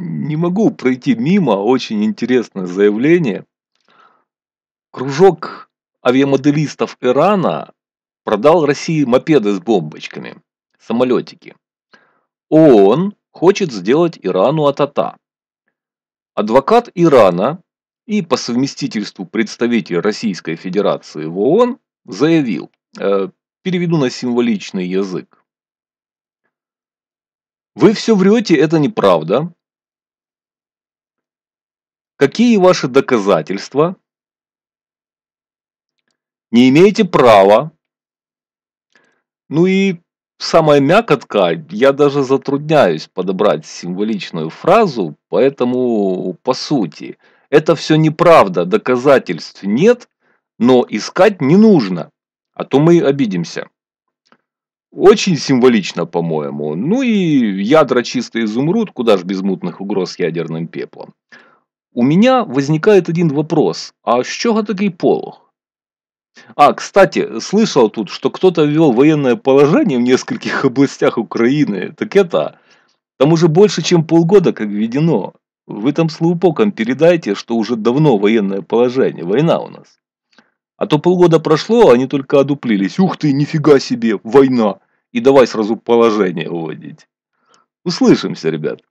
не могу пройти мимо очень интересное заявление. Кружок авиамоделистов Ирана продал России мопеды с бомбочками, самолетики. ООН хочет сделать Ирану атата. Адвокат Ирана и по совместительству представитель Российской Федерации в ООН заявил, э, переведу на символичный язык. Вы все врете, это неправда. Какие ваши доказательства? Не имеете права. Ну и самая мякотка, я даже затрудняюсь подобрать символичную фразу, поэтому по сути, это все неправда, доказательств нет, но искать не нужно, а то мы обидимся. Очень символично, по-моему. Ну и ядра чистый изумруд, куда ж без мутных угроз ядерным пеплом у меня возникает один вопрос. А с чего такой полох? А, кстати, слышал тут, что кто-то ввел военное положение в нескольких областях Украины. Так это, там уже больше, чем полгода как введено. Вы там слоупоком передайте, что уже давно военное положение, война у нас. А то полгода прошло, а они только одуплились. Ух ты, нифига себе, война. И давай сразу положение вводить. Услышимся, ребят.